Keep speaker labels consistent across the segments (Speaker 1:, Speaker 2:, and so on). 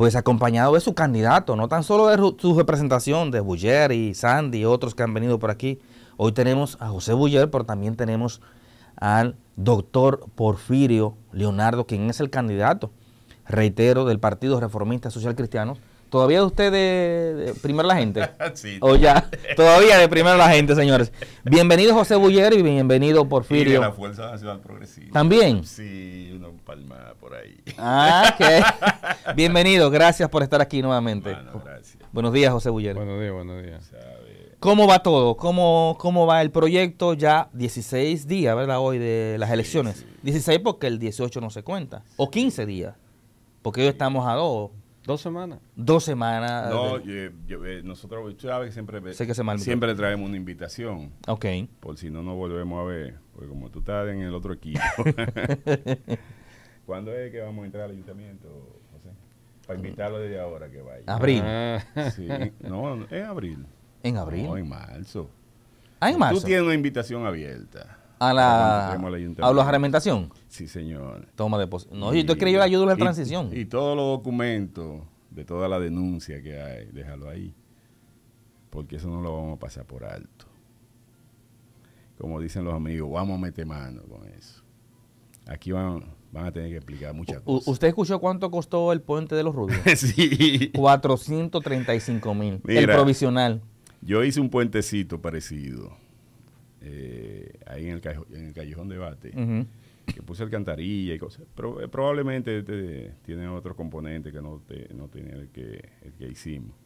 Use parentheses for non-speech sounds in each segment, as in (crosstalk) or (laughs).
Speaker 1: pues acompañado de su candidato, no tan solo de su representación, de Buller y Sandy y otros que han venido por aquí. Hoy tenemos a José Buller, pero también tenemos al doctor Porfirio Leonardo, quien es el candidato, reitero, del Partido Reformista Social Cristiano ¿Todavía usted de, de primero la gente? (laughs) sí. O ya, todavía de primero la gente, señores. Bienvenido José bullero y bienvenido Porfirio. Y la
Speaker 2: Fuerza Nacional Progresiva. ¿También? Sí, una palmada
Speaker 1: por ahí. Ah, ok. (laughs) bienvenido, gracias por estar aquí nuevamente. Bueno, gracias. Buenos días, José Buller. Buenos días, buenos días. ¿Cómo va todo? ¿Cómo, ¿Cómo va el proyecto? Ya 16 días, ¿verdad? Hoy de las elecciones. 16 porque el 18 no se cuenta. O 15 días. Porque hoy estamos a dos Dos semanas. Dos semanas.
Speaker 3: No,
Speaker 2: eh, nosotros, tú siempre, le traemos una invitación. Ok. Por si no nos volvemos a ver. Porque como tú estás en el otro equipo. (laughs) ¿Cuándo es que vamos a entrar al ayuntamiento, José? Para invitarlo desde ahora que vaya. ¿Abril? Ah. Sí. No, en abril. ¿En abril? No, en marzo. Ah, en marzo. Tú tienes una invitación abierta a la, a la Sí, señor. Toma de No, yo te que yo ayudo la transición. Y, todos los documentos de toda la denuncia que hay, déjalo ahí. Porque eso no lo vamos a pasar por alto. Como dicen los amigos, vamos a meter mano con eso. Aquí van, van a tener que explicar muchas cosas. ¿Usted escuchó cuánto costó el puente de los
Speaker 1: rubios? (laughs) sí. 435 mil. El provisional.
Speaker 2: Yo hice un puentecito parecido eh, ahí en el, callejón de Bate, que puse alcantarilla y cosas. Eh, probablemente este tiene otro componente que no, tenía el que, hicimos.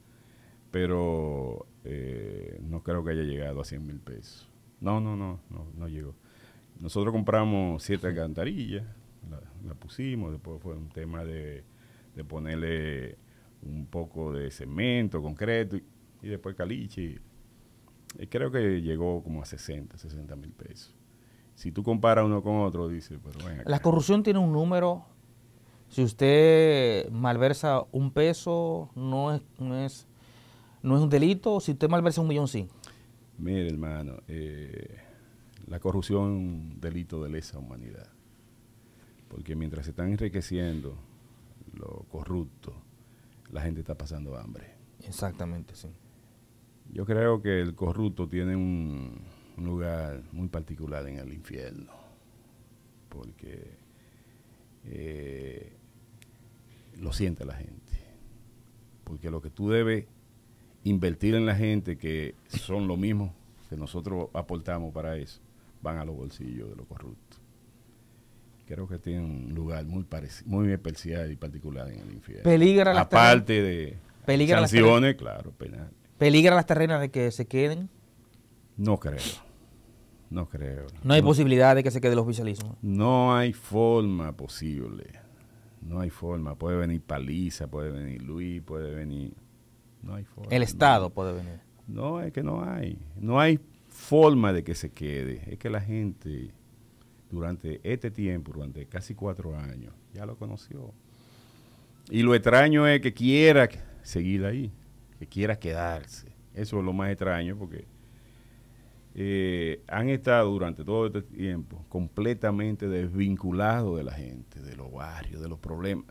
Speaker 2: Pero eh, no creo que haya llegado a 100 mil pesos. No, no, no, no, llegó. Nosotros compramos siete alcantarillas la, pusimos, después fue un tema de, ponerle un poco de cemento, concreto, y, y después caliche. Eh, creo que llegó como a 60, 60 mil pesos. Si tú comparas uno con otro, dice, pero bueno. La corrupción
Speaker 1: tiene un número.
Speaker 2: Si usted malversa
Speaker 1: un peso, no es, no es, no es un delito. Si usted malversa un millón, sí.
Speaker 2: Mire, hermano, eh, la corrupción es un delito de lesa humanidad. Porque mientras se están enriqueciendo lo corrupto, la gente está pasando hambre. Exactamente, sí. Yo creo que el corrupto tiene un, lugar muy particular en el infierno, porque eh, lo siente la gente, porque lo que tú debes invertir en la gente, que son lo mismo que nosotros aportamos para eso, van a los bolsillos de los corruptos. Creo que tiene un lugar muy, muy especial y particular en el infierno. Peligra Aparte de sanciones, claro, penal.
Speaker 1: ¿Peligra las terrenas de que se queden?
Speaker 2: No creo. No creo. No hay
Speaker 1: posibilidad de que se quede el oficialismo.
Speaker 2: No hay forma posible. No hay forma. Puede venir Paliza, puede venir Luis, puede venir. No hay forma. El Estado puede venir. No, es que no hay. No hay forma de que se quede. Es que la gente, durante este tiempo, durante casi cuatro años, ya lo conoció. Y lo extraño es que quiera seguir ahí, quiera quedarse. Eso es lo más extraño porque eh, han estado durante todo este tiempo completamente desvinculados de la gente, de los barrios, de los problemas,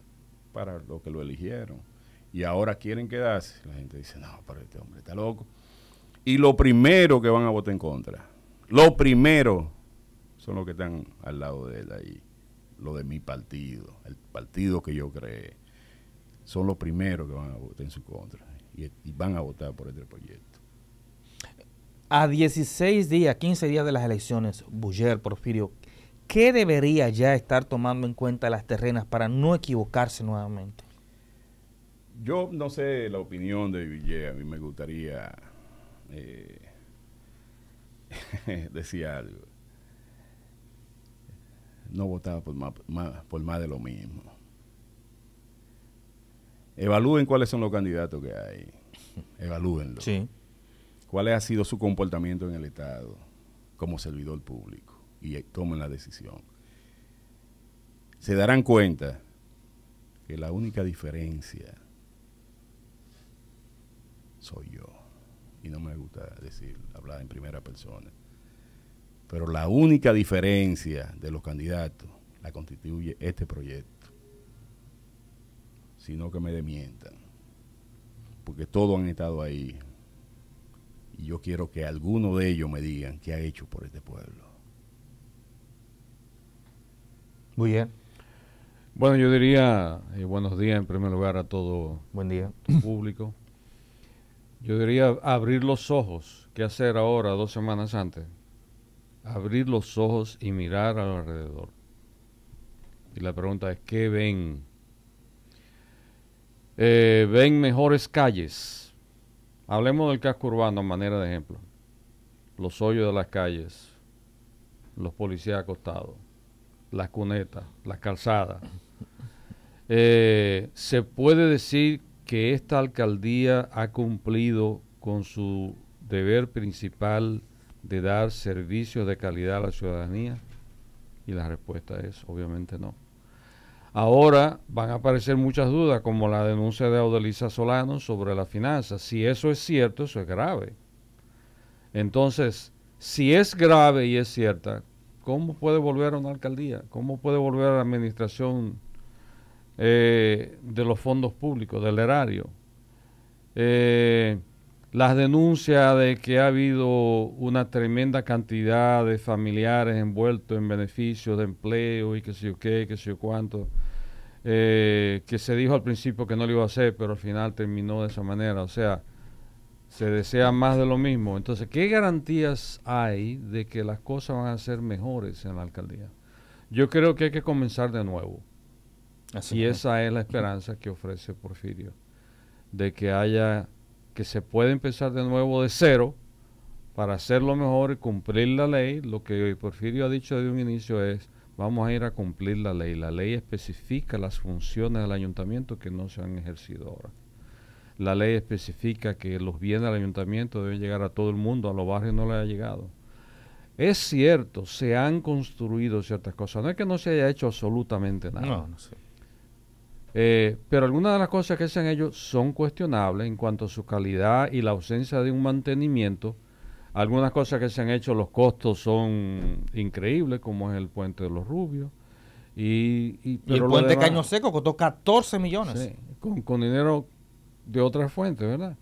Speaker 2: para lo que lo eligieron. Y ahora quieren quedarse. La gente dice, no, pero este hombre está loco. Y lo primero que van a votar en contra, lo primero son los que están al lado de él ahí, lo de mi partido, el partido que yo creé, son los primeros que van a votar en su contra y, van a votar por este proyecto.
Speaker 1: A 16 días, 15 días de las elecciones, Buller, Porfirio, ¿qué debería ya estar tomando en cuenta las terrenas para no equivocarse nuevamente?
Speaker 2: Yo no sé la opinión de Villé, a mí me gustaría eh, (laughs) decir algo. No votaba por por más de lo mismo. Evalúen cuáles son los candidatos que hay. Evalúenlo. Sí. ¿Cuál ha sido su comportamiento en el Estado como servidor público? Y eh, tomen la decisión. Se darán cuenta que la única diferencia soy yo. Y no me gusta decir, hablar en primera persona. Pero la única diferencia de los candidatos la constituye este proyecto sino que me demientan. Porque todos han estado ahí. Y yo quiero que alguno de ellos me digan qué ha hecho por este pueblo. Muy bien. Bueno, yo diría eh, buenos días en primer lugar a
Speaker 3: todo Buen día. (coughs) público. Yo diría abrir los ojos. ¿Qué hacer ahora, dos semanas antes? Abrir los ojos y mirar alrededor. Y la pregunta es, ¿qué ven? Eh, ven mejores calles. Hablemos del casco urbano a manera de ejemplo. Los hoyos de las calles, los policías acostados, las cunetas, las calzadas. (laughs) Eh, se puede decir que esta alcaldía ha cumplido con su deber principal de dar servicios de calidad a la ciudadanía? Y la respuesta es obviamente no. Ahora van a aparecer muchas dudas, como la denuncia de Audelisa Solano sobre las finanzas. Si eso es cierto, eso es grave. Entonces, si es grave y es cierta, ¿cómo puede volver a una alcaldía? ¿Cómo puede volver a la administración eh, de los fondos públicos, del erario? Eh, las denuncias de que ha habido una tremenda cantidad de familiares envueltos en beneficios de empleo y qué sé yo qué, qué sé yo cuánto. Eh, que se dijo al principio que no lo iba a hacer, pero al final terminó de esa manera. O sea, se desea más de lo mismo. Entonces, ¿qué garantías hay de que las cosas van a ser mejores en la alcaldía? Yo creo que hay que comenzar de nuevo. Así y esa es la esperanza que ofrece Porfirio, de que haya, que se puede empezar de nuevo de cero para hacerlo mejor y cumplir la ley. Lo que Porfirio ha dicho desde un inicio es, vamos a ir a cumplir la ley. La ley especifica las funciones del ayuntamiento que no se han ejercido ahora. La ley especifica que los bienes del ayuntamiento deben llegar a todo el mundo, a los barrios no le ha llegado. Es cierto, se han construido ciertas cosas. No es que no se haya hecho absolutamente nada. No, no sé. Eh, pero algunas de las cosas que se han hecho son cuestionables en cuanto a su calidad y la ausencia de un mantenimiento algunas cosas que se han hecho, los costos son increíbles, como es el puente de los Rubios. Y, el puente Caño
Speaker 1: Seco costó 14 millones.
Speaker 3: con, con dinero de otras fuentes, ¿verdad?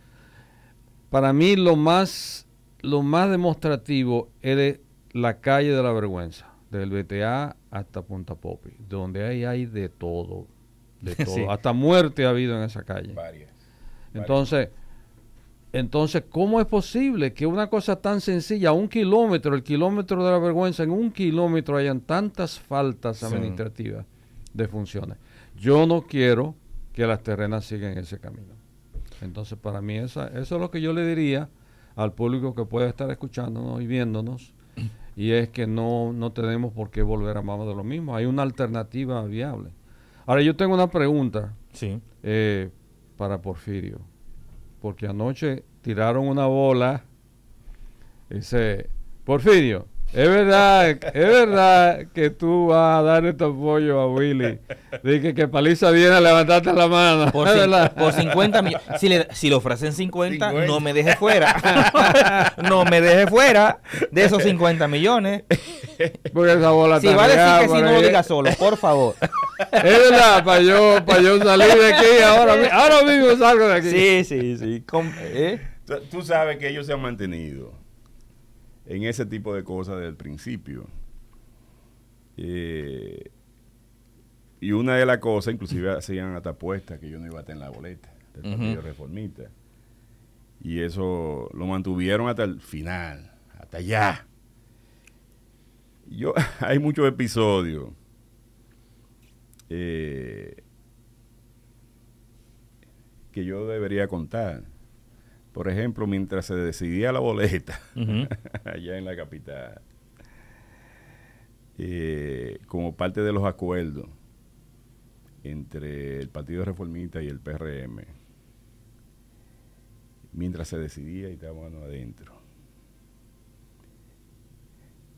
Speaker 3: Para mí lo más, lo más demostrativo es la calle de la vergüenza, del BTA hasta Punta Popi, donde ahí hay de todo, (laughs) Hasta muerte ha habido en esa calle. Varias. Entonces, entonces, ¿cómo es posible que una cosa tan sencilla, un kilómetro, el kilómetro de la vergüenza, en un kilómetro hayan tantas faltas administrativas de funciones? Yo no quiero que las terrenas sigan ese camino. Entonces, para mí eso es lo que yo le diría al público que puede estar escuchándonos y viéndonos, y es que no, tenemos por qué volver a más de lo mismo. Hay una alternativa viable. Ahora, yo tengo una pregunta eh, para Porfirio porque anoche tiraron una bola. Dice, Porfirio, es verdad, es verdad que tú vas a dar este apoyo a Willy. Dije que, que, paliza viene a levantarte la mano. Por, 50 (laughs)
Speaker 1: millones. Si le, si ofrecen 50, (laughs) no me deje fuera. no me deje fuera de esos 50 millones. Porque esa bola Si va a decir que si no lo diga solo, por favor. Es verdad, para yo, pa yo salir de aquí ahora, ahora mismo salgo de aquí. Sí, sí, sí. ¿eh?
Speaker 2: Tú sabes que ellos se han mantenido en ese tipo de cosas del principio. Eh, y una de las cosas, inclusive hacían hasta apuestas que yo no iba a tener la boleta del Partido Reformista. Y eso lo mantuvieron hasta el final, hasta allá. Yo, (laughs) hay muchos episodios. Eh, que yo debería contar por ejemplo, mientras se decidía la boleta (laughs) allá en la capital, eh, como parte de los acuerdos entre el Partido Reformista y el PRM, mientras se decidía y estábamos adentro.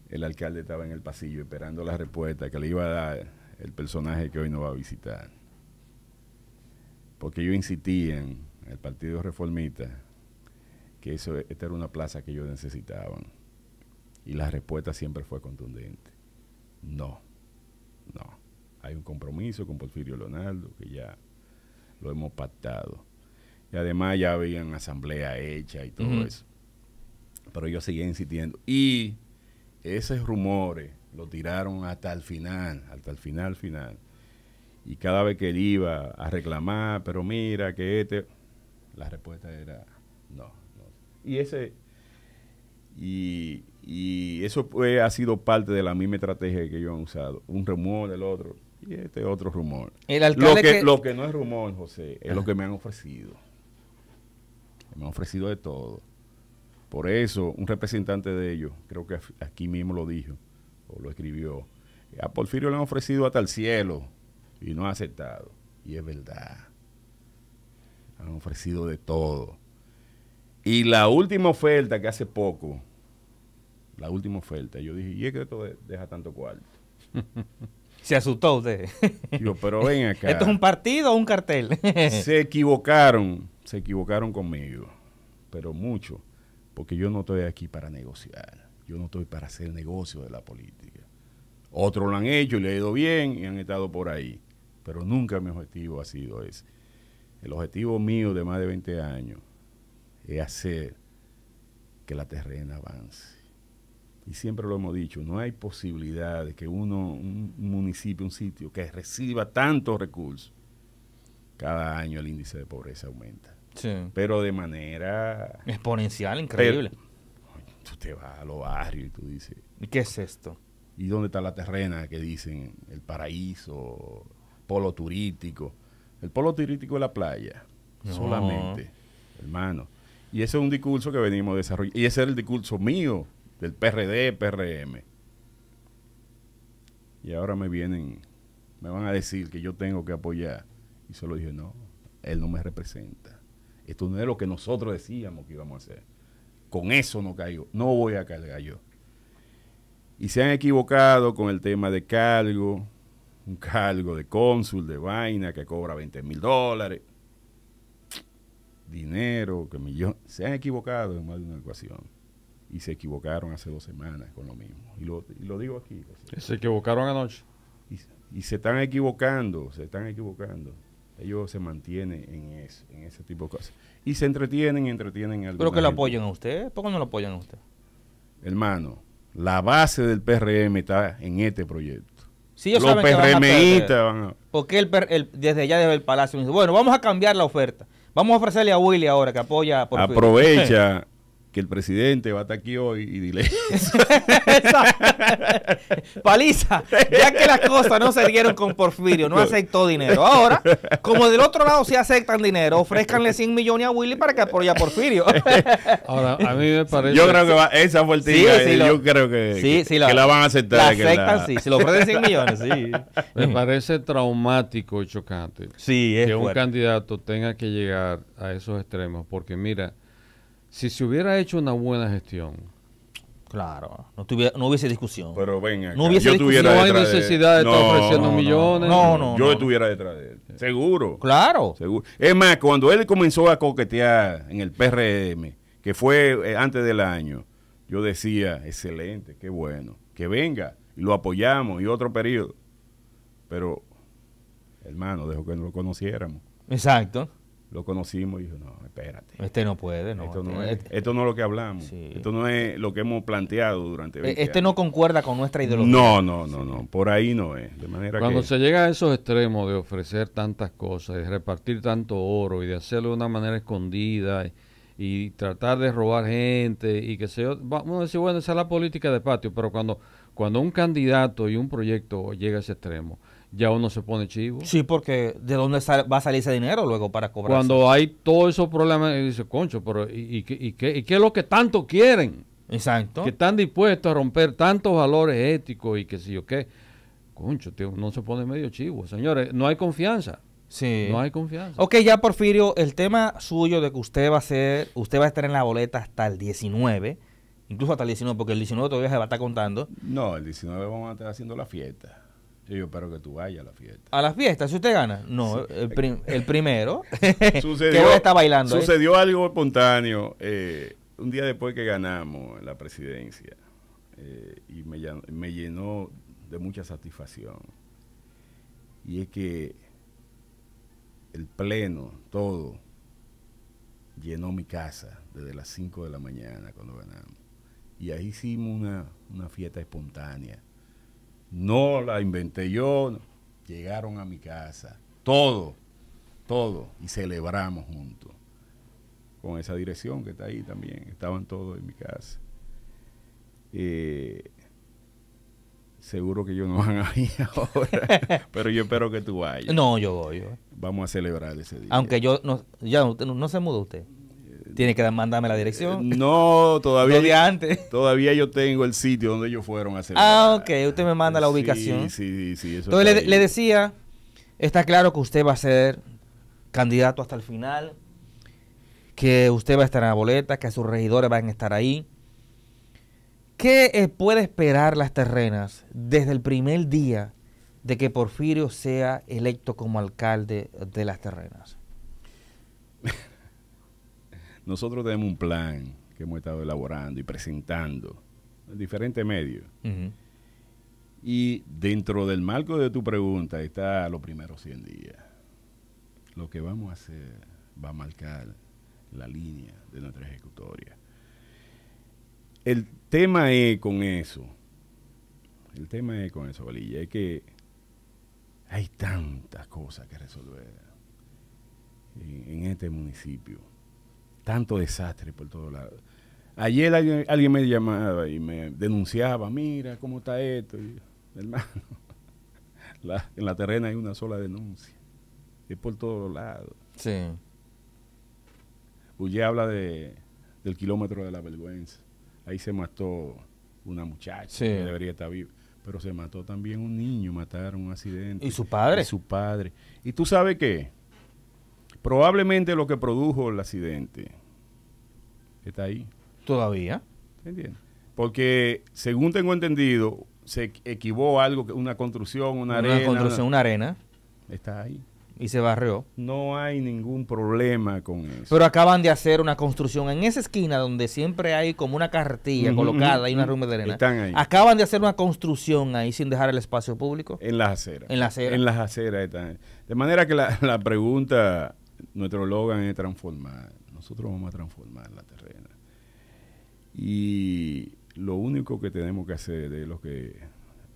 Speaker 2: El alcalde estaba en el pasillo esperando la respuesta que le iba a dar el personaje que hoy nos va a visitar. Porque ellos insistían, el Partido Reformista, que eso, esta era una plaza que ellos necesitaban. Y la respuesta siempre fue contundente. No, no. Hay un compromiso con Porfirio Leonardo que ya lo hemos pactado. Y además ya habían asamblea hecha y todo eso. Pero yo seguía insistiendo. Y esos rumores lo tiraron hasta el final, hasta el final, final. Y cada vez que él iba a reclamar, pero mira que este, la respuesta era no y ese y, y eso ha sido parte de la misma estrategia que ellos han usado. Un rumor del otro y este otro rumor. lo, que, lo que no es rumor, José, es lo que me han ofrecido. Me han ofrecido de todo. Por eso, un representante de ellos, creo que aquí mismo lo dijo, o lo escribió, a Porfirio le han ofrecido hasta el cielo y no ha aceptado. Y es verdad. Han ofrecido de todo. Y la última oferta que hace poco, la última oferta, yo dije, ¿y es que esto deja tanto cuarto?
Speaker 3: (laughs)
Speaker 2: Se asustó usted. Yo, (laughs) pero ven (laughs) acá. ¿Esto es un partido o un cartel? se equivocaron, se equivocaron conmigo, pero mucho, porque yo no estoy aquí para negociar, yo no estoy para hacer negocio de la política. Otros lo han hecho y le ha ido bien y han estado por ahí, pero nunca mi objetivo ha sido ese. El objetivo mío de más de 20 años es hacer que la terrena avance. Y siempre lo hemos dicho, no hay posibilidad de que uno, un municipio, un sitio que reciba tantos recursos, cada año el índice de pobreza aumenta. Sí. Pero de manera... Exponencial, increíble. tú te vas a los barrios y tú dices... ¿Y qué es esto? ¿Y dónde está la terrena que dicen el paraíso, polo turístico? El polo turístico es la playa, solamente, hermano. Y ese es un discurso que venimos desarrollando. Y ese era el discurso mío, del PRD, PRM. Y ahora me vienen, me van a decir que yo tengo que apoyar. Y solo dije, no, él no me representa. Esto no es lo que nosotros decíamos que íbamos a hacer. Con eso no caigo, no voy a cargar yo. Y se han equivocado con el tema de cargo, un cargo de cónsul, de vaina, que cobra 20 mil dólares dinero, que millones, se han equivocado en más de una ecuación. Y se equivocaron hace dos semanas con lo mismo. Y lo, digo aquí. Se equivocaron anoche. Y, se están equivocando, se están equivocando. Ellos se mantienen en, eso, en ese tipo de cosas. Y se entretienen y entretienen Pero que lo apoyen a
Speaker 1: usted. ¿Por no lo apoyan
Speaker 2: a usted? Hermano, la base del PRM está en este proyecto. Sí, los PRMistas que
Speaker 1: Porque el, desde allá desde el Palacio dice, bueno, vamos a cambiar la oferta. Vamos a ofrecerle a Willy ahora que apoya por ah, Aprovecha
Speaker 2: (laughs) que el presidente va a estar aquí hoy y dile.
Speaker 1: (laughs) Paliza, ya que las cosas no se dieron con Porfirio, no aceptó dinero. Ahora, como del otro lado sí aceptan dinero, ofrezcanle 100 millones a Willy para que apoye a Porfirio.
Speaker 2: (laughs) Ahora, a mí me parece. Yo creo que va, esa fue el yo creo que, sí, que, la, van a aceptar. La aceptan, sí. Si lo ofrecen 100 millones, sí.
Speaker 3: Me parece traumático y chocante que un candidato tenga que llegar a esos extremos, porque mira si se hubiera hecho una buena gestión.
Speaker 1: Claro, no, no hubiese discusión. Pero venga,
Speaker 3: no, hubiese no hay necesidad de,
Speaker 2: estar ofreciendo millones. Yo estuviera detrás de él. Seguro. Claro. Es más, cuando él comenzó a coquetear en el PRM, que fue eh, antes del año, yo decía, excelente, qué bueno, que venga, y lo apoyamos, y otro periodo. Pero, hermano, dejó que no lo conociéramos. Exacto lo conocimos y dijo, no, espérate. Este no puede, no. Esto no, este es, lo que hablamos. Esto no es lo que hemos planteado durante Este no concuerda con nuestra ideología. No, no, no, no. Por ahí no es. De manera Cuando se
Speaker 3: llega a esos extremos de ofrecer tantas cosas, de repartir tanto oro y de hacerlo de una manera escondida y, tratar de robar gente y que se... Vamos a decir, bueno, esa es la política de patio, pero cuando, cuando un candidato y un proyecto llega a ese extremo, ya uno se pone chivo. Sí,
Speaker 1: porque ¿de dónde va a salir ese dinero luego para cobrar? Cuando
Speaker 3: hay todos esos problemas, dice, concho, pero ¿y, qué, es lo que tanto quieren? Exacto. Que están dispuestos a romper tantos valores éticos y qué sé yo qué. Concho,
Speaker 1: tío, no se pone medio chivo. Señores, no hay confianza. Sí. No hay confianza. Ok, ya Porfirio, el tema suyo de que usted va a ser, usted va a estar en la boleta hasta el 19,
Speaker 2: incluso hasta el 19, porque el 19 todavía se va a estar contando. No, el 19 vamos a estar haciendo la fiesta yo espero que tú vayas a la fiesta.
Speaker 1: ¿A la fiesta? ¿Si usted gana? No, el, primero. (laughs) sucedió, está bailando. Sucedió
Speaker 2: algo espontáneo. Eh, un día después que ganamos la presidencia. Eh, y me, llenó de mucha satisfacción. Y es que el pleno, todo, llenó mi casa desde las 5 de la mañana cuando ganamos. Y ahí hicimos una, una fiesta espontánea no la inventé yo. Llegaron a mi casa, todo, todo, y celebramos juntos. Con esa dirección que está ahí también, estaban todos en mi casa. Eh, seguro que ellos no van a ir (laughs) ahora, pero yo espero que tú vayas. No, yo voy. Vamos a celebrar ese día.
Speaker 1: Aunque yo, no, ya, no, no se muda usted. Tiene que mandarme la dirección. Eh, no, todavía. yo, (laughs) antes.
Speaker 2: Todavía yo tengo el sitio donde ellos fueron a hacer.
Speaker 1: Ah, ok. Usted me manda la ubicación. Sí, sí, sí. Entonces le, le, decía, está claro que usted va a ser candidato hasta el final, que usted va a estar en la boleta, que sus regidores van a estar ahí. ¿Qué eh, puede esperar las terrenas desde el primer día de que Porfirio sea electo como alcalde de las terrenas?
Speaker 2: Nosotros tenemos un plan que hemos estado elaborando y presentando en diferentes medios. Y dentro del marco de tu pregunta está los primeros 100 días. Lo que vamos a hacer va a marcar la línea de nuestra ejecutoria. El tema es con eso, el tema es con eso, Valilla, es que hay tantas cosas que resolver en este municipio tanto desastre por todos lados. Ayer alguien, me llamaba y me denunciaba, mira cómo está esto. hermano, (laughs) en la terrena hay una sola denuncia. Es por todos lados. Sí. Uye pues habla de, del kilómetro de la vergüenza. Ahí se mató una muchacha que debería estar viva. Pero se mató también un niño, mataron un accidente. ¿Y su padre? Y su padre. ¿Y tú sabes qué? Probablemente lo que produjo el accidente está ahí. ¿Todavía? ¿Entiendes? Porque, según tengo entendido, se equivocó algo, una construcción, una, arena. una Construcción, una arena. Está ahí. Y se barrió. No hay ningún problema con eso. Pero
Speaker 1: acaban de hacer una construcción en esa esquina donde siempre hay como una cartilla colocada y una rumba de arena. Están ahí. Acaban de hacer una construcción ahí sin dejar el espacio público.
Speaker 2: En las aceras. En las aceras. En las aceras están. De manera que la, (laughs) la pregunta nuestro logan es transformar. Nosotros vamos a transformar la terrena. Y lo único que tenemos que hacer es lo que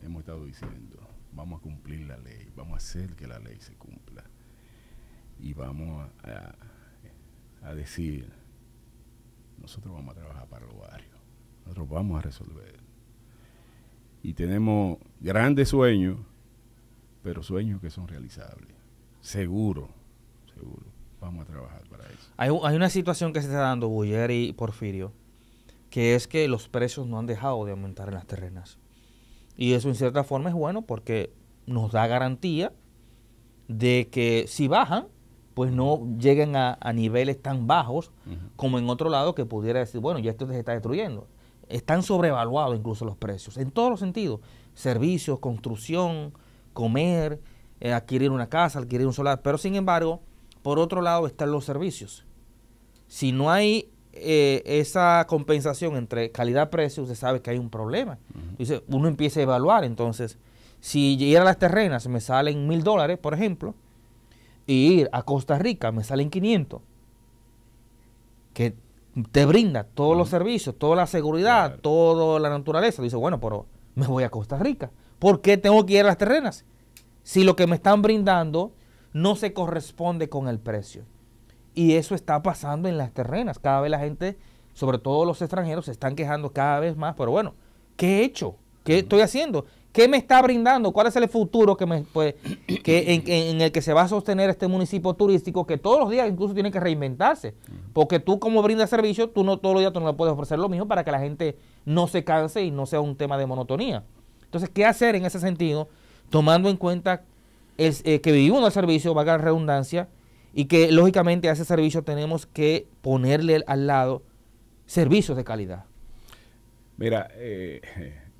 Speaker 2: hemos estado diciendo. Vamos a cumplir la ley, vamos a hacer que la ley se cumpla. Y vamos a, decir, nosotros vamos a trabajar para los barrios, nosotros vamos a resolver. Y tenemos grandes sueños, pero sueños que son realizables, Seguros. Vamos a trabajar
Speaker 1: para eso. Hay, una situación que se está dando, Buller y Porfirio, que es que los precios no han dejado de aumentar en las terrenas. Y eso en cierta forma es bueno porque nos da garantía de que si bajan, pues no lleguen a, niveles tan bajos como en otro lado que pudiera decir, bueno, ya esto se está destruyendo. Están sobrevaluados incluso los precios, en todos los sentidos. Servicios, construcción, comer, eh, adquirir una casa, adquirir un solar. Pero sin embargo, por otro lado están los servicios. Si no hay eh, esa compensación entre calidad-precio, usted sabe que hay un problema. uno empieza a evaluar. Entonces, si ir a las terrenas me salen mil dólares, por ejemplo, y ir a Costa Rica me salen 500, que te brinda todos los servicios, toda la seguridad, toda la naturaleza. Dice, bueno, pero me voy a Costa Rica. ¿Por qué tengo que ir a las terrenas? Si lo que me están brindando no se corresponde con el precio. Y eso está pasando en las terrenas. Cada vez la gente, sobre todo los extranjeros, se están quejando cada vez más. Pero bueno, ¿qué he hecho? ¿Qué estoy haciendo? ¿Qué me está brindando? ¿Cuál es el futuro que me, pues, (coughs) que en, el que se va a sostener este municipio turístico que todos los días incluso tiene que reinventarse? Porque tú como brindas servicio, tú no todos los días tú no le puedes ofrecer lo mismo para que la gente no se canse y no sea un tema de monotonía. Entonces, ¿qué hacer en ese sentido? Tomando en cuenta eh, que vivimos un servicio, a la redundancia, y que lógicamente a ese servicio tenemos que ponerle al lado servicios de calidad.
Speaker 2: Mira, eh,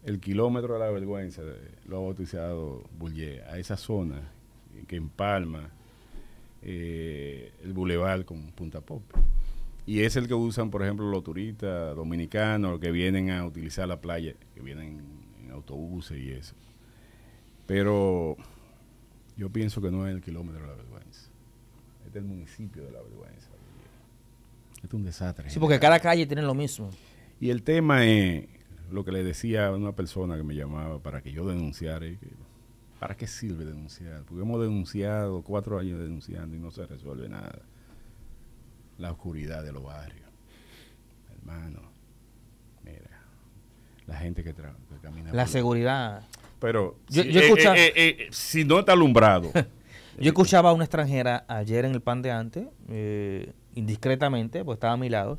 Speaker 2: el kilómetro de la vergüenza eh, lo ha bautizado Bullier, a esa zona que empalma el bulevar con Punta Pop. Y es el que usan, por ejemplo, los turistas dominicanos que vienen a utilizar la playa, que vienen en autobuses y eso. Pero yo pienso que no es el kilómetro de la vergüenza. es el municipio de la vergüenza. es un desastre. Sí, porque
Speaker 1: cada calle tiene lo mismo.
Speaker 2: Y el tema es lo que le decía a una persona que me llamaba para que yo denunciara. ¿Para qué sirve denunciar? Porque hemos denunciado cuatro años denunciando y no se resuelve nada. La oscuridad de los barrios. Hermano, mira, la gente que, que camina. La
Speaker 1: seguridad. Pero eh, eh, eh,
Speaker 2: si, no está alumbrado. (laughs)
Speaker 1: yo escuchaba a una extranjera ayer en el pan de antes, indiscretamente, pues estaba a mi lado,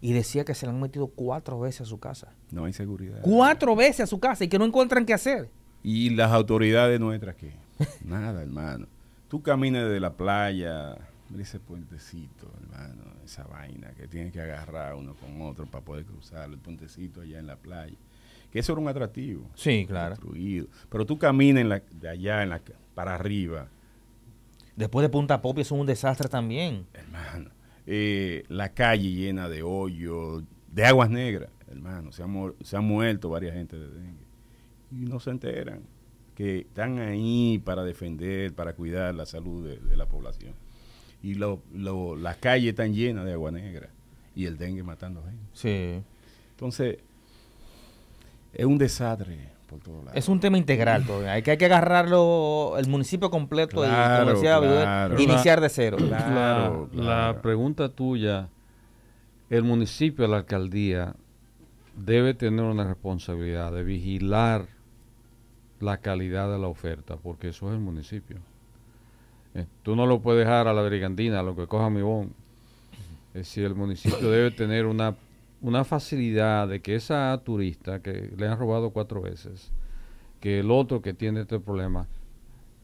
Speaker 1: y decía que se le han metido cuatro veces a su casa.
Speaker 2: No hay seguridad.
Speaker 1: Cuatro veces a su casa y que no encuentran qué hacer.
Speaker 2: Y las autoridades nuestras qué? (laughs) nada, hermano. Tú caminas de la playa, ese puentecito, hermano, esa vaina que tienes que agarrar uno con otro para poder cruzar el puentecito allá en la playa que eso era un atractivo. Sí, claro. Pero tú caminas de allá para arriba. Después de Punta Popia es un desastre también. Hermano, eh, la calle llena de hoyos, de aguas negras, hermano. Se, han muerto varias gente de dengue. Y no se enteran que están ahí para defender, para cuidar la salud de, la población. Y lo, calle las calles están de agua negra y el dengue matando gente. Sí. Entonces, es un desastre por todos lados. Es un tema integral todavía. Hay que, hay que agarrarlo
Speaker 1: el municipio completo y iniciar de cero. Claro,
Speaker 3: la pregunta tuya, el municipio, la alcaldía, debe tener una responsabilidad de vigilar la calidad de la oferta, porque eso es el municipio. Eh, tú no lo puedes dejar a la brigandina, a lo que coja mi bon. Es decir, el municipio debe tener una una facilidad de que esa turista que le han robado cuatro veces, que el otro que tiene este problema,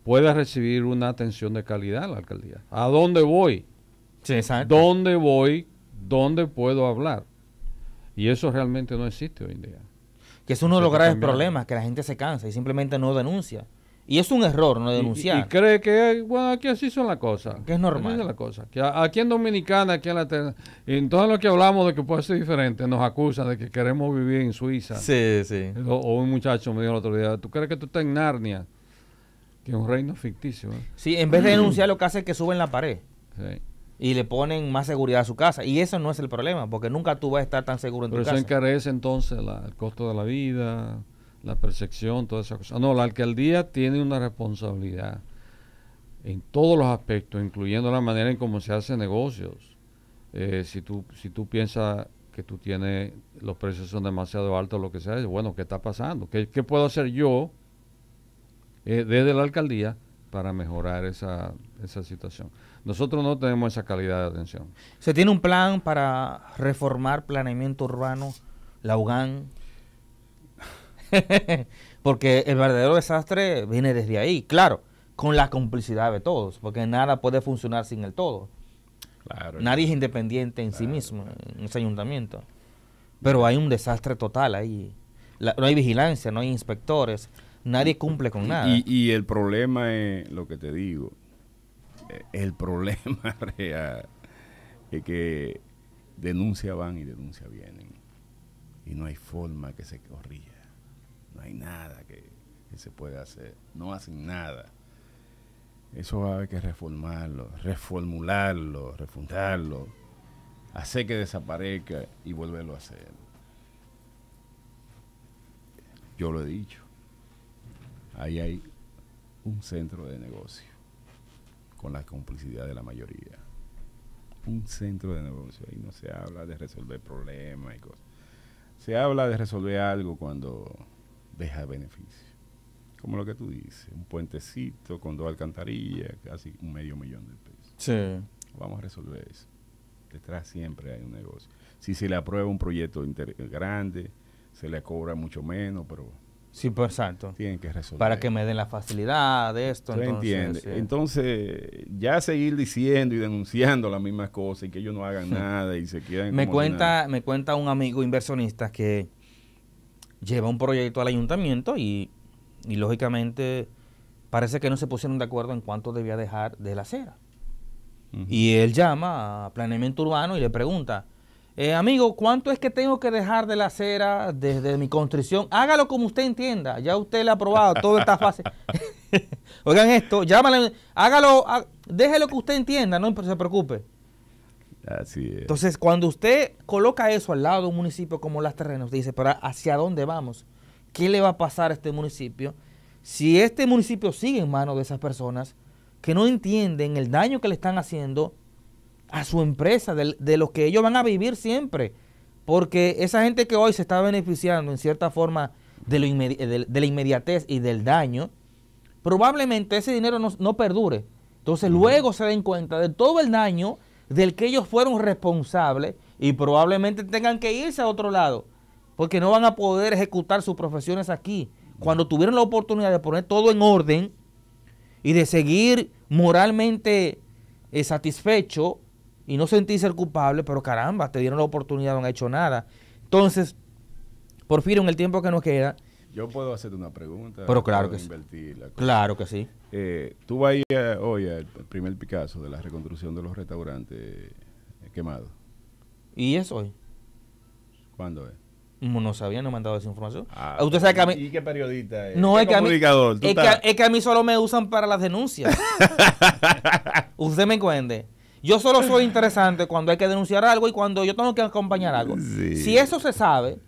Speaker 3: pueda recibir una atención de calidad a la alcaldía. ¿A dónde voy? ¿Dónde voy? ¿Dónde puedo hablar? Y eso realmente no existe hoy en día.
Speaker 1: Que es uno de los graves problemas, que la gente se cansa y simplemente no denuncia. Y es un error no denunciar. Y,
Speaker 3: cree que eh, bueno, aquí así son las cosas. Que es normal. la Que aquí en Dominicana, aquí en la en todo lo que hablamos de que puede ser diferente, nos acusan de que queremos vivir en Suiza. Sí, sí. O, un muchacho me dijo el otro día, ¿tú crees que tú estás en Narnia? Que es un reino ficticio. ¿eh?
Speaker 1: Sí, en vez de denunciar lo que hace es que suben la pared. Sí. Y le ponen más seguridad a su casa. Y eso no es el problema, porque nunca tú vas a estar tan seguro en tu casa. Pero eso
Speaker 3: encarece entonces el costo de la vida, la percepción, toda esa cosa, No, la alcaldía tiene una responsabilidad en todos los aspectos, incluyendo la manera en cómo se hacen negocios. Eh, si tú, si tú piensas que tú tienes, los precios son demasiado altos, lo que sea, bueno, ¿qué está pasando? ¿Qué, puedo hacer yo eh, desde la alcaldía para mejorar esa, esa situación? Nosotros no tenemos esa calidad de atención.
Speaker 1: ¿Se tiene un plan para reformar planeamiento urbano, la UGAN? (laughs) porque el verdadero desastre viene desde ahí, claro, con la complicidad de todos, porque nada puede funcionar sin el todo. Claro, Nadie es independiente en sí mismo, en ese ayuntamiento. Pero hay un desastre total ahí. no hay vigilancia, no hay inspectores, nadie cumple con nada.
Speaker 2: Y, el problema es lo que te digo, eh, el (laughs) problema real es que denuncia van y denuncia vienen. Y no hay forma que se corrija. No hay nada que, se pueda hacer. No hacen nada. Eso va a haber que reformarlo, reformularlo, refundarlo, hacer que desaparezca y volverlo a hacer. Yo lo he dicho. Ahí hay un centro de negocio con la complicidad de la mayoría. Un centro de negocio. Ahí no se habla de resolver problemas y cosas. Se habla de resolver algo cuando deja beneficio. Como lo que tú dices, un puentecito con dos alcantarillas, casi un medio millón de pesos. Sí. Vamos a resolver eso. Detrás siempre hay un negocio. Si se le aprueba un proyecto grande, se le cobra mucho menos, pero
Speaker 1: Sí, por pues, exacto. Tienen que resolver. Para que me den la
Speaker 2: facilidad
Speaker 1: de esto. entonces, entiende?
Speaker 2: Entonces, ya seguir diciendo y denunciando las mismas cosas y que ellos no hagan (laughs) nada y se queden. Me cuenta,
Speaker 1: me cuenta un amigo inversionista que lleva un proyecto al ayuntamiento y, lógicamente parece que no se pusieron de acuerdo en cuánto debía dejar de la acera. Y él llama a planeamiento urbano y le pregunta, eh, amigo, ¿cuánto es que tengo que dejar de la acera desde mi construcción? Hágalo como usted entienda, ya usted le ha aprobado, toda esta fase. (laughs) Oigan esto, hágalo, déjelo que usted entienda, no se preocupe. Así es. Entonces, cuando usted coloca eso al lado de un municipio como Las Terrenas, dice, ¿para ¿hacia dónde vamos? ¿Qué le va a pasar a este municipio? Si este municipio sigue en manos de esas personas que no entienden el daño que le están haciendo a su empresa, de, lo que ellos van a vivir siempre. Porque esa gente que hoy se está beneficiando en cierta forma de, la inmediatez y del daño, probablemente ese dinero no, perdure. Entonces luego se den cuenta de todo el daño del que ellos fueron responsables y probablemente tengan que irse a otro lado, porque no van a poder ejecutar sus profesiones aquí. Cuando tuvieron la oportunidad de poner todo en orden y de seguir moralmente eh, satisfecho y no sentirse el culpable, pero caramba, te dieron la oportunidad, no han hecho nada. Entonces, por fin en el tiempo que nos queda...
Speaker 2: Yo puedo hacerte una pregunta. Pero claro que sí. Claro que sí. Eh, tú vas hoy al primer Picasso de la reconstrucción de los restaurantes eh, quemados. ¿Y es hoy? ¿Cuándo es?
Speaker 1: No sabía, no me han dado esa información. Ah, usted sabe que ¿Y qué periodista es? No, es que, a mí, es, que, a mí solo me usan para las denuncias. (laughs) Usted me cuente. Yo solo soy interesante cuando hay que denunciar algo y cuando yo tengo que acompañar algo. Si eso se sabe,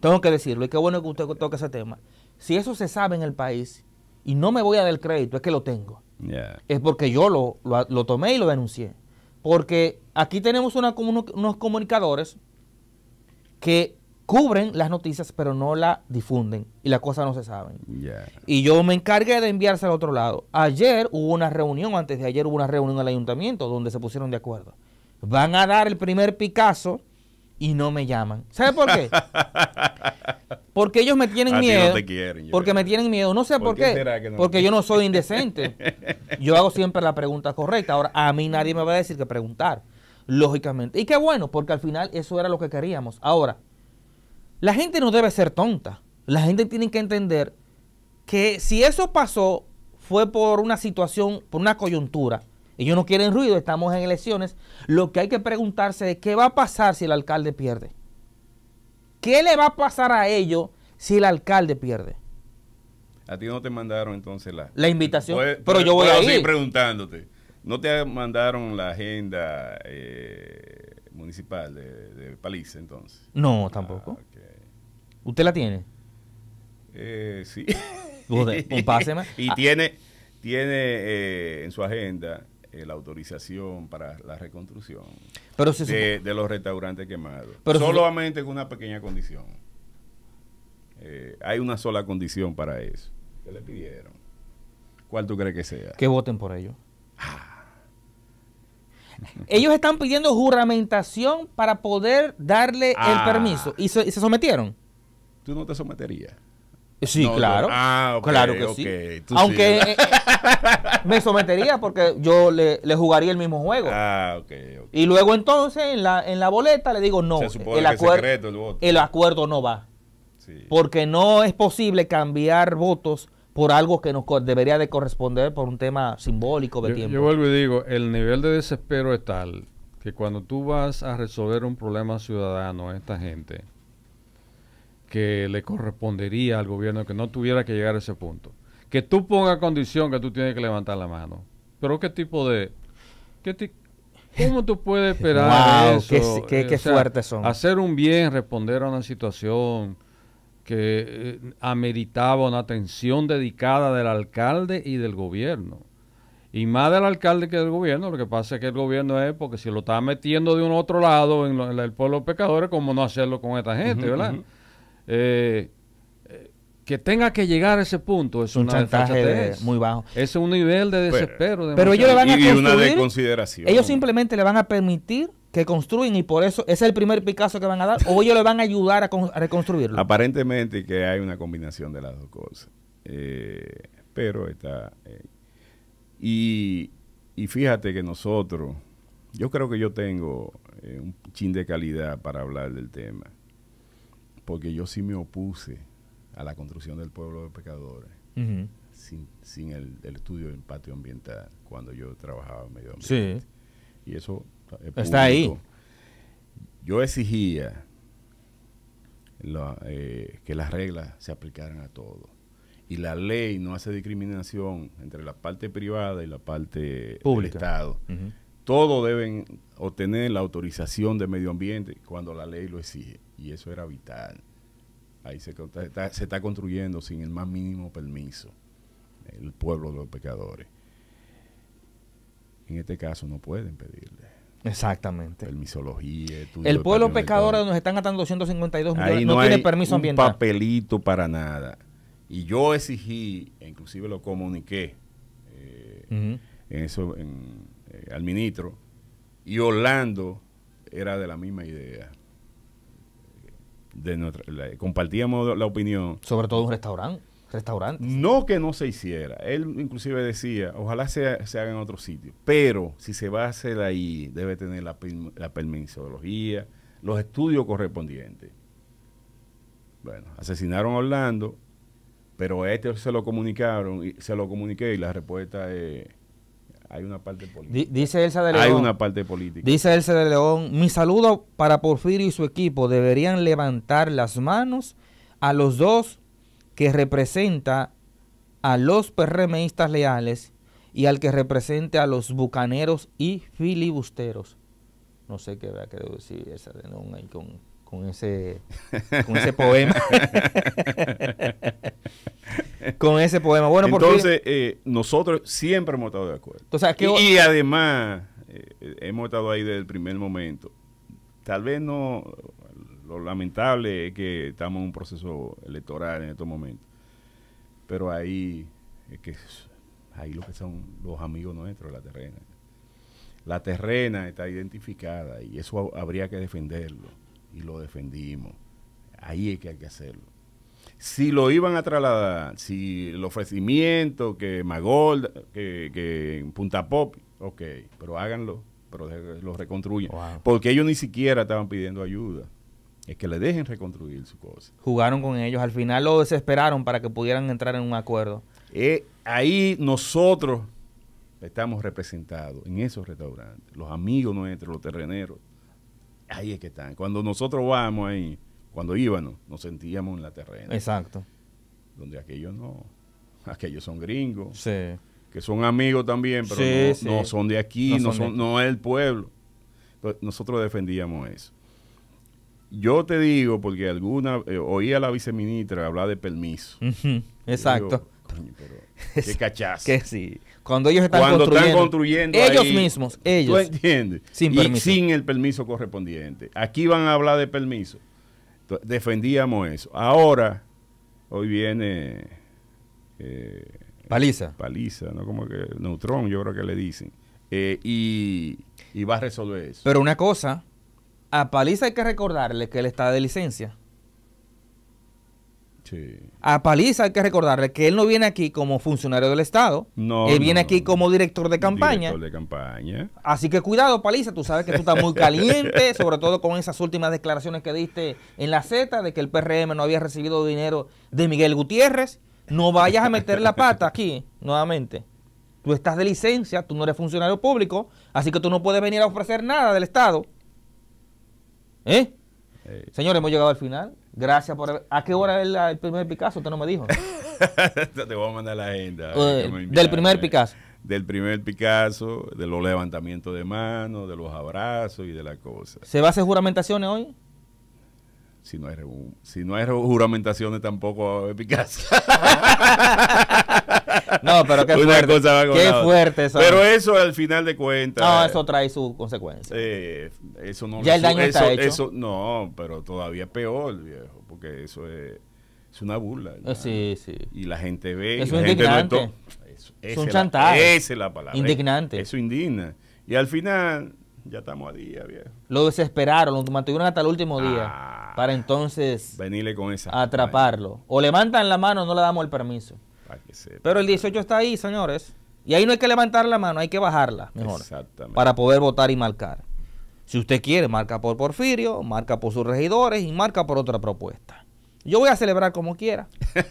Speaker 1: tengo que decirlo, y qué bueno que usted toque ese tema. Si eso se sabe en el país, y no me voy a dar crédito, es que lo tengo. Es porque yo lo, tomé y lo denuncié. Porque aquí tenemos unos comunicadores que cubren las noticias, pero no la difunden y las cosas no se saben. Y yo me encargué de enviarse al otro lado. Ayer hubo una reunión, antes de ayer hubo una reunión al ayuntamiento donde se pusieron de acuerdo. Van a dar el primer Picasso y no me llaman. ¿Sabe por qué? (laughs) Porque ellos me tienen miedo. porque me tienen miedo. No sé por, qué. porque yo no soy indecente. yo hago siempre la pregunta correcta. Ahora, a mí nadie me va a decir que preguntar. Lógicamente. Y qué bueno, porque al final eso era lo que queríamos. Ahora, la gente no debe ser tonta. La gente tiene que entender que si eso pasó fue por una situación, por una coyuntura. Ellos no quieren ruido, estamos en elecciones. Lo que hay que preguntarse es qué va a pasar si el alcalde pierde. ¿Qué le va a pasar a ellos si el alcalde pierde?
Speaker 2: A ti no te mandaron entonces la, la invitación. pero yo voy a ir. preguntándote. ¿No te mandaron la agenda eh, municipal de, de, Paliza entonces?
Speaker 1: No, tampoco. Ah, ¿Usted la tiene?
Speaker 2: Eh, sí. Páseme. (laughs) y ah. tiene, tiene eh, en su agenda eh, la autorización para la reconstrucción de, los restaurantes quemados. Solamente con una pequeña condición. Eh, hay una sola condición para eso. ¿Qué le pidieron? ¿Cuál tú crees que sea? Que voten por ellos. Ah.
Speaker 1: ellos están pidiendo juramentación para poder darle el ah. permiso. ¿Y se, y se sometieron?
Speaker 2: Tú no te someterías. Eh, sí, claro. Ah, claro que sí. Aunque eh, eh,
Speaker 1: (laughs) me sometería porque yo le, jugaría el mismo juego. Ah, Y luego entonces en la, en la boleta le digo no. el, acuerdo el, acuerdo no va. Porque no es posible cambiar votos por algo que nos debería de corresponder por un tema simbólico de tiempo. Yo vuelvo
Speaker 3: y digo, el nivel de desespero es tal que cuando tú vas a resolver un problema ciudadano a esta gente, que le correspondería al gobierno que no tuviera que llegar a ese punto. Que tú pongas condición que tú tienes que levantar la mano. Pero qué tipo de... Qué ¿Cómo tú puedes esperar (laughs) eso? Qué, eh, fuertes son. Hacer un bien, responder a una situación que eh, ameritaba una atención dedicada del alcalde y del gobierno. Y más del alcalde que del gobierno, lo que pasa es que el gobierno es porque si lo está metiendo de un otro lado en, el pueblo de pecadores, ¿cómo no hacerlo con esta gente, verdad? Eh, eh, que tenga que llegar a ese punto es un chantaje muy bajo. Es
Speaker 1: un nivel de desespero. Pero, ellos y una desconsideración. Ellos simplemente le van a permitir que construyan y por eso es el primer picazo que van a dar o ellos le van a ayudar a, reconstruirlo.
Speaker 2: Aparentemente que hay una combinación de las dos cosas. Eh, pero está... Eh, y, y, fíjate que nosotros, yo creo que yo tengo un chin de calidad para hablar del tema porque yo sí me opuse a la construcción del pueblo de pecadores sin, el, estudio de impacto ambiental cuando yo trabajaba en medio ambiente. Sí. Y eso eh, está ahí. Yo exigía eh, que las reglas se aplicaran a todos. Y la ley no hace discriminación entre la parte privada y la parte pública. Del Estado. Todos deben obtener la autorización de medio ambiente cuando la ley lo exige. Y eso era vital. Ahí se está, se está construyendo sin el más mínimo permiso el pueblo de los pecadores. En este caso no pueden pedirle. Exactamente. Permisología. El pueblo pecador
Speaker 1: nos están atando 252 millones. no, tiene permiso un ambiental.
Speaker 2: papelito para nada. Y yo exigí, e inclusive lo comuniqué
Speaker 1: eh,
Speaker 2: eso, eh, al ministro, y Orlando era de la misma idea de compartíamos la opinión. Sobre todo un restaurante. No que no se hiciera. Él inclusive decía, ojalá se, se haga en otro sitio. Pero si se va a hacer ahí, debe tener la, la permisología, los estudios correspondientes. Bueno, asesinaron a Orlando, pero a este se lo comunicaron, y se lo comuniqué y la respuesta es hay una parte política. Dice Elsa
Speaker 1: de León. Hay una parte política. Dice Elsa de León, mi saludo para Porfirio y su equipo. Deberían levantar las manos a los dos que representa a los PRMistas leales y al que represente a los bucaneros y filibusteros. No sé qué a querer decir Elsa de León ahí con, ese, con ese poema. (laughs) con ese poema. Bueno, Entonces,
Speaker 2: eh, nosotros siempre hemos estado de acuerdo. y, además, eh, hemos estado ahí desde el primer momento. Tal vez no, lo lamentable es que estamos en un proceso electoral en estos momentos. Pero ahí es que ahí lo que son los amigos nuestros, la terrena. La terrena está identificada y eso habría que defenderlo. Y lo defendimos. Ahí es que hay que hacerlo si lo iban a trasladar, si el ofrecimiento que Magold, que, que Punta Pop, ok, pero háganlo, pero lo reconstruyan. Porque ellos ni siquiera estaban pidiendo ayuda. Es que le dejen reconstruir su cosa. Jugaron
Speaker 1: con ellos, al final lo desesperaron para que pudieran entrar en un acuerdo.
Speaker 2: Eh, ahí nosotros estamos representados en esos restaurantes, los amigos nuestros, los terreneros. Ahí es que están. Cuando nosotros vamos ahí, cuando íbamos, nos sentíamos en la terrena. Exacto. Donde aquellos no, aquellos son gringos. Sí. Que son amigos también, pero no, son de aquí, no, son, no es el pueblo. nosotros defendíamos eso. Yo te digo, porque alguna, oía eh, oí a la viceministra hablar de permiso. Exacto. (laughs) qué cachazo. que sí. Cuando ellos están, construyendo, Ellos mismos, ellos. ¿Tú entiendes? Sin y sin el permiso correspondiente. Aquí van a hablar de permiso defendíamos eso. Ahora, hoy viene... Eh, paliza. Paliza, ¿no? Como que neutrón, yo creo que le dicen. Eh, y, y va a resolver eso. Pero una cosa, a Paliza hay que recordarle que él está de licencia.
Speaker 1: A Paliza hay que recordarle que él no viene aquí como funcionario del Estado.
Speaker 2: No. Él viene
Speaker 1: aquí como director de campaña. Director de
Speaker 2: campaña.
Speaker 1: Así que cuidado, Paliza. Tú sabes que tú estás muy (laughs) caliente, sobre todo con esas últimas declaraciones que diste en la Z de que el PRM no había recibido dinero de Miguel Gutiérrez. No vayas a meter la pata aquí nuevamente. Tú estás de licencia, tú no eres funcionario público, así que tú no puedes venir a ofrecer nada del Estado. ¿Eh? eh. Señores, hemos llegado al final. Gracias por ¿A qué hora es el primer Picasso? Usted no me dijo.
Speaker 2: (laughs) Te voy a mandar la agenda. Eh, del primer Picasso. Del primer Picasso, de los levantamientos de manos, de los abrazos y de la cosa. ¿Se va a hacer juramentaciones hoy? Si no hay, si no hay juramentaciones Picasso. (laughs) no, pero qué (laughs) fuerte. fuerte eso. Pero eso al final de cuentas. No, eso trae sus consecuencia. Eh, eso no. Ya el daño está hecho. no, pero todavía peor, viejo, porque eso es, es una burla. Eh, sí, sí. Y la gente ve. es, un chantaje. Esa es la palabra. Indignante. Eso indigna. Y al final ya estamos a día, viejo.
Speaker 1: Lo desesperaron, lo mantuvieron hasta el último día ah. para entonces venirle con esa atraparlo. O levantan la mano, no le damos el permiso. Pero el 18 está ahí, señores. Y ahí no hay que levantar la mano, hay que bajarla mejor. Para poder votar y marcar. Si usted quiere, marca por Porfirio, marca por sus regidores y marca por otra propuesta. Yo voy a celebrar como quiera. (laughs)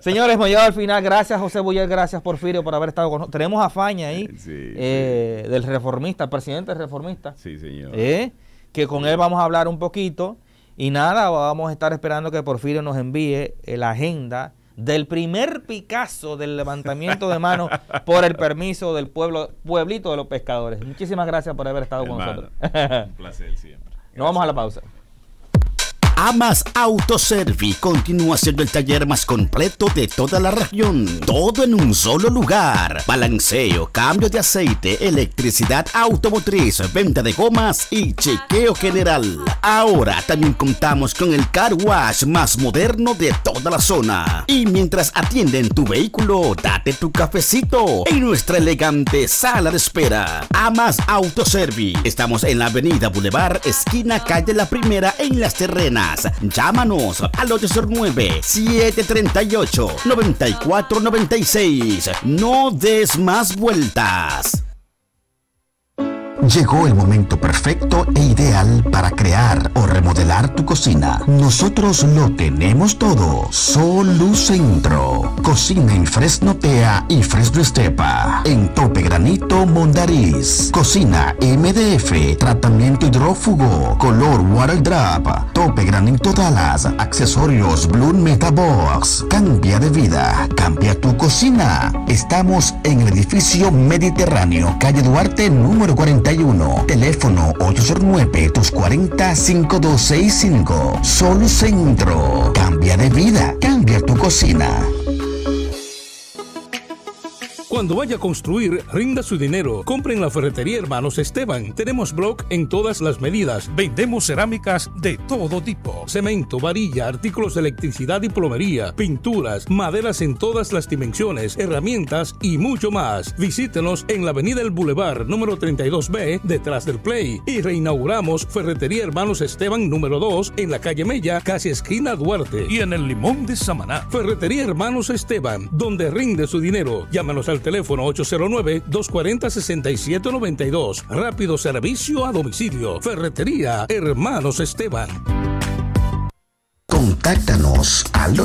Speaker 1: Señores, me llevo al final. Gracias, José Buller. Gracias, Porfirio, por haber estado con nosotros. Tenemos a Faña ahí, eh, del reformista, presidente reformista. Sí, señor. ¿Eh? que con él vamos a hablar un poquito. Y nada, vamos a estar esperando que Porfirio nos envíe eh, la agenda del primer Picasso del levantamiento de mano por el permiso del pueblo pueblito de los pescadores. Muchísimas gracias por haber estado con nosotros. un
Speaker 4: placer (laughs) siempre.
Speaker 1: Nos vamos a la pausa.
Speaker 4: Amas Autoservi continúa siendo el taller más completo de toda la región. Todo en un solo lugar. Balanceo, cambio de aceite, electricidad automotriz, venta de gomas y chequeo general. Ahora también contamos con el car wash más moderno de toda la zona. Y mientras atienden tu vehículo, date tu cafecito en nuestra elegante sala de espera. Amas Autoservi. Estamos en la avenida Boulevard, esquina calle La Primera en Las Terrenas Llámanos al 809-738-9496. No des más vueltas. Llegó el momento perfecto e ideal para crear o remodelar tu cocina. Nosotros lo tenemos todo. Centro, Cocina en Fresnotea y Fresno Estepa. En Tope Granito Mondariz. Cocina MDF. Tratamiento hidrófugo. Color Water Drop. Tope Granito Dallas. Accesorios Blue Metabox. Cambia de vida. Cambia tu cocina. Estamos en el edificio Mediterráneo. Calle Duarte número 40. Teléfono 809-240-5265. Solo Centro. Cambia de vida. Cambia tu cocina.
Speaker 2: Cuando vaya a construir, rinda su dinero. Compre en la ferretería Hermanos Esteban. Tenemos block en todas las medidas. Vendemos cerámicas de todo tipo. Cemento, varilla, artículos de electricidad y plomería, pinturas, maderas en todas las dimensiones, herramientas y mucho más. Visítenos en la avenida El Boulevard, número 32B, detrás del Play. Y reinauguramos Ferretería Hermanos Esteban, número 2, en la calle Mella, casi esquina Duarte. Y en el Limón de Samaná. Ferretería Hermanos Esteban, donde rinde su dinero. Llámenos al teléfono 809-240-6792. Rápido servicio a domicilio. Ferretería Hermanos Esteban.
Speaker 1: Contáctanos al